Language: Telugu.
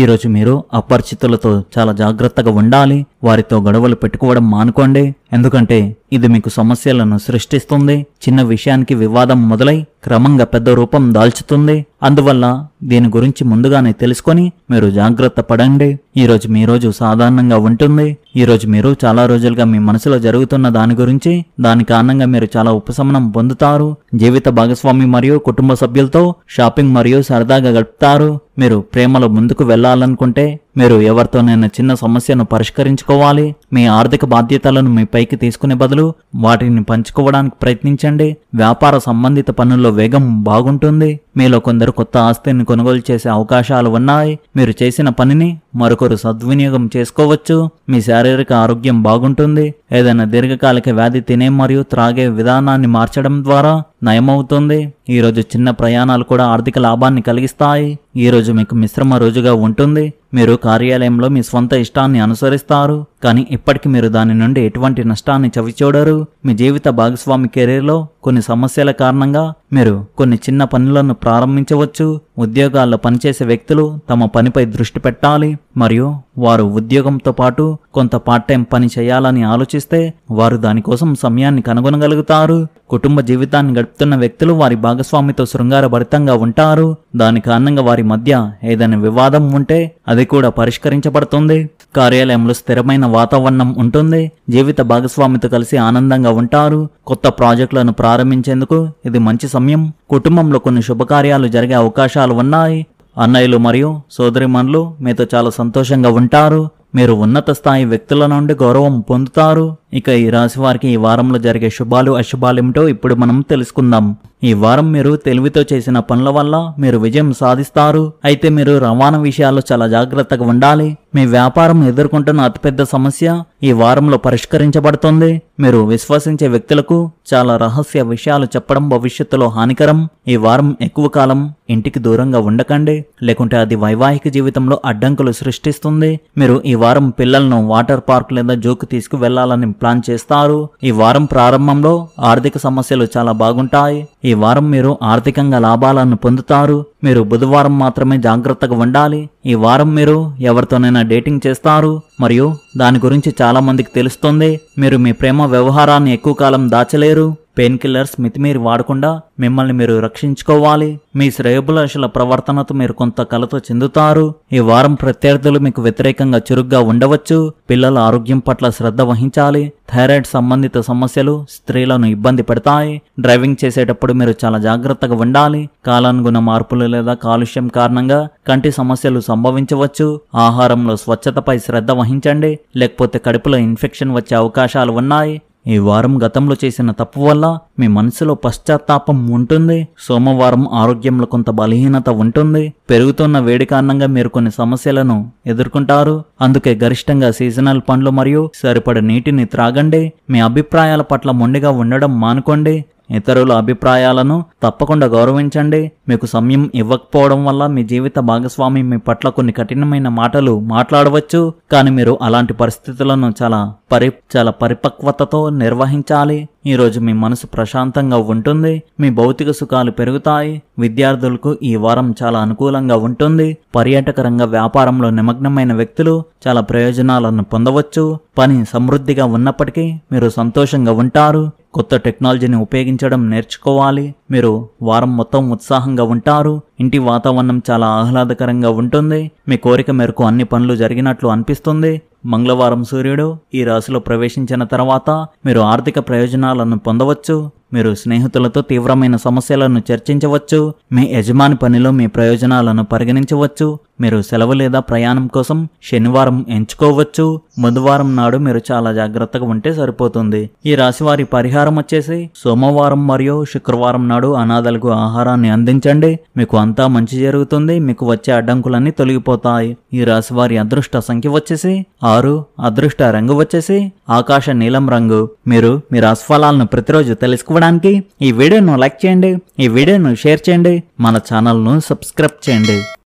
ఈరోజు మీరు అపరిచితులతో చాలా జాగ్రత్తగా ఉండాలి వారితో గొడవలు పెట్టుకోవడం మానుకోండి ఎందుకంటే ఇది మీకు సమస్యలను సృష్టిస్తుంది చిన్న విషయానికి వివాదం మొదలై క్రమంగా పెద్ద రూపం దాల్చుతుంది అందువల్ల దీని గురించి ముందుగానే తెలుసుకొని మీరు జాగ్రత్త పడండి ఈరోజు మీ రోజు సాధారణంగా ఉంటుంది ఈరోజు మీరు చాలా రోజులుగా మీ మనసులో జరుగుతున్న దాని గురించి దాని కారణంగా మీరు చాలా ఉపశమనం పొందుతారు జీవిత భాగస్వామి మరియు కుటుంబ సభ్యులతో షాపింగ్ మరియు సరదాగా గడుపుతారు మీరు ప్రేమలో ముందుకు వెళ్లాలనుకుంటే మీరు ఎవరితోనైనా చిన్న సమస్యను పరిష్కరించుకోవాలి మీ ఆర్థిక బాధ్యతలను మీ పైకి తీసుకునే బదులు వాటిని పంచుకోవడానికి ప్రయత్నించండి వ్యాపార సంబంధిత పనుల్లో వేగం బాగుంటుంది మీలో కొందరు కొత్త ఆస్తిని కొనుగోలు చేసే అవకాశాలు ఉన్నాయి మీరు చేసిన పనిని మరొకరు సద్వినియోగం చేసుకోవచ్చు మీ శారీరక ఆరోగ్యం బాగుంటుంది ఏదైనా దీర్ఘకాలిక వ్యాధి తినే మరియు త్రాగే విధానాన్ని మార్చడం ద్వారా నయమవుతుంది ఈరోజు చిన్న ప్రయాణాలు కూడా ఆర్థిక లాభాన్ని కలిగిస్తాయి ఈరోజు మీకు మిశ్రమ రోజుగా ఉంటుంది మీరు కార్యాలయంలో మీ స్వంత ఇష్టాన్ని అనుసరిస్తారు కానీ ఇప్పటికి మీరు దాని నుండి ఎటువంటి నష్టాన్ని చవిచూడరు మీ జీవిత భాగస్వామి కెరీర్లో కొన్ని సమస్యల కారణంగా మీరు కొన్ని చిన్న పనులను ప్రారంభించవచ్చు ఉద్యోగాల్లో పనిచేసే వ్యక్తులు తమ పనిపై దృష్టి పెట్టాలి మరియు వారు ఉద్యోగంతో పాటు కొంత పార్ట్ టైం పని చేయాలని ఆలోచిస్తే వారు దానికోసం సమయాన్ని కనుగొనగలుగుతారు కుటుంబ జీవితాన్ని గడుపుతున్న వ్యక్తులు వారి భాగస్వామితో శృంగారభరితంగా ఉంటారు దాని కారణంగా వారి మధ్య ఏదైనా వివాదం ఉంటే అది అది కూడా పరిష్కరించబడుతుంది కార్యాలయంలో స్థిరమైన వాతావరణం ఉంటుంది జీవిత భాగస్వామితో కలిసి ఆనందంగా ఉంటారు కొత్త ప్రాజెక్టులను ప్రారంభించేందుకు ఇది మంచి సమయం కుటుంబంలో కొన్ని శుభకార్యాలు జరిగే అవకాశాలు ఉన్నాయి అన్నయ్యలు మరియు సోదరిమణులు మీతో చాలా సంతోషంగా ఉంటారు మీరు ఉన్నత స్థాయి వ్యక్తుల నుండి గౌరవం పొందుతారు ఇక ఈ రాశి వారికి ఈ వారంలో జరిగే శుభాలు అశుభాలు ఏమిటో ఇప్పుడు మనం తెలుసుకుందాం ఈ వారం మీరు తెలివితో చేసిన పనుల వల్ల మీరు విజయం సాధిస్తారు అయితే మీరు రవాణా విషయాల్లో చాలా జాగ్రత్తగా ఉండాలి మీ వ్యాపారం ఎదుర్కొంటున్న అతిపెద్ద సమస్య ఈ వారంలో పరిష్కరించబడుతుంది మీరు విశ్వసించే వ్యక్తులకు చాలా రహస్య విషయాలు చెప్పడం భవిష్యత్తులో హానికరం ఈ వారం ఎక్కువ కాలం ఇంటికి దూరంగా ఉండకండి లేకుంటే అది వైవాహిక జీవితంలో అడ్డంకులు సృష్టిస్తుంది మీరు ఈ వారం పిల్లలను వాటర్ పార్క్ లేదా జోకు తీసుకు వెళ్లాలని ప్లాన్ చేస్తారు ఈ వారం ప్రారంభంలో ఆర్థిక సమస్యలు చాలా బాగుంటాయి ఈ వారం మీరు ఆర్థికంగా లాభాలను పొందుతారు మీరు బుధవారం మాత్రమే జాగ్రత్తగా ఉండాలి ఈ వారం మీరు ఎవరితోనైనా డేటింగ్ చేస్తారు మరియు దాని గురించి చాలా మందికి తెలుస్తుంది మీరు మీ ప్రేమ వ్యవహారాన్ని ఎక్కువ కాలం దాచలేరు పెయిన్ కిల్లర్స్ మితిమీరి వాడకుండా మిమ్మల్ని మీరు రక్షించుకోవాలి మీ శ్రేయభిలాషుల ప్రవర్తనతో మీరు కొంత కలతో చెందుతారు ఈ వారం ప్రత్యర్థులు మీకు వ్యతిరేకంగా చురుగ్గా ఉండవచ్చు పిల్లల ఆరోగ్యం పట్ల శ్రద్ధ వహించాలి థైరాయిడ్ సంబంధిత సమస్యలు స్త్రీలను ఇబ్బంది పెడతాయి డ్రైవింగ్ చేసేటప్పుడు మీరు చాలా జాగ్రత్తగా ఉండాలి కాలానుగుణ మార్పులు లేదా కాలుష్యం కారణంగా కంటి సమస్యలు సంభవించవచ్చు ఆహారంలో స్వచ్ఛతపై శ్రద్ధ వహించండి లేకపోతే కడుపులో ఇన్ఫెక్షన్ వచ్చే అవకాశాలు ఉన్నాయి ఈ వారం గతంలో చేసిన తప్పు వల్ల మీ మనసులో పశ్చాత్తాపం ఉంటుంది సోమవారం ఆరోగ్యంలో కొంత బలహీనత ఉంటుంది పెరుగుతున్న వేడి కారణంగా మీరు కొన్ని సమస్యలను ఎదుర్కొంటారు అందుకే గరిష్టంగా సీజనల్ పండ్లు మరియు సరిపడ నీటిని త్రాగండి మీ అభిప్రాయాల పట్ల మొండిగా ఉండడం మానుకోండి ఇతరుల అభిప్రాయాలను తప్పకుండా గౌరవించండి మీకు సమయం ఇవ్వకపోవడం వల్ల మీ జీవిత భాగస్వామి మీ పట్ల కొన్ని కఠినమైన మాటలు మాట్లాడవచ్చు కానీ మీరు అలాంటి పరిస్థితులను చాలా పరి చాలా పరిపక్వతతో నిర్వహించాలి ఈరోజు మీ మనసు ప్రశాంతంగా ఉంటుంది మీ భౌతిక సుఖాలు పెరుగుతాయి విద్యార్థులకు ఈ వారం చాలా అనుకూలంగా ఉంటుంది పర్యాటక రంగ వ్యాపారంలో నిమగ్నమైన వ్యక్తులు చాలా ప్రయోజనాలను పొందవచ్చు పని సమృద్ధిగా ఉన్నప్పటికీ మీరు సంతోషంగా ఉంటారు కొత్త టెక్నాలజీని ఉపయోగించడం నేర్చుకోవాలి మీరు వారం మొత్తం ఉత్సాహంగా ఉంటారు ఇంటి వాతావరణం చాలా ఆహ్లాదకరంగా ఉంటుంది మీ కోరిక మేరకు అన్ని పనులు జరిగినట్లు అనిపిస్తుంది మంగళవారం సూర్యుడు ఈ రాశిలో ప్రవేశించిన తర్వాత మీరు ఆర్థిక ప్రయోజనాలను పొందవచ్చు మీరు స్నేహితులతో తీవ్రమైన సమస్యలను చర్చించవచ్చు మీ యజమాని పనిలో మీ ప్రయోజనాలను పరిగణించవచ్చు మీరు సెలవు లేదా ప్రయాణం కోసం శనివారం ఎంచుకోవచ్చు బుధవారం నాడు మీరు చాలా జాగ్రత్తగా ఉంటే సరిపోతుంది ఈ రాశి వారి పరిహారం వచ్చేసి సోమవారం మరియు శుక్రవారం నాడు అనాథలకు ఆహారాన్ని అందించండి మీకు అంతా మంచి జరుగుతుంది మీకు వచ్చే అడ్డంకులన్నీ తొలగిపోతాయి ఈ రాశి వారి అదృష్ట సంఖ్య వచ్చేసి ఆరు అదృష్ట రంగు వచ్చేసి ఆకాశ నీలం రంగు మీరు మీ రాశిఫలాలను ప్రతిరోజు తెలుసుకోవడానికి ఈ వీడియోను లైక్ చేయండి ఈ వీడియోను షేర్ చేయండి మన ఛానల్ను సబ్స్క్రైబ్ చేయండి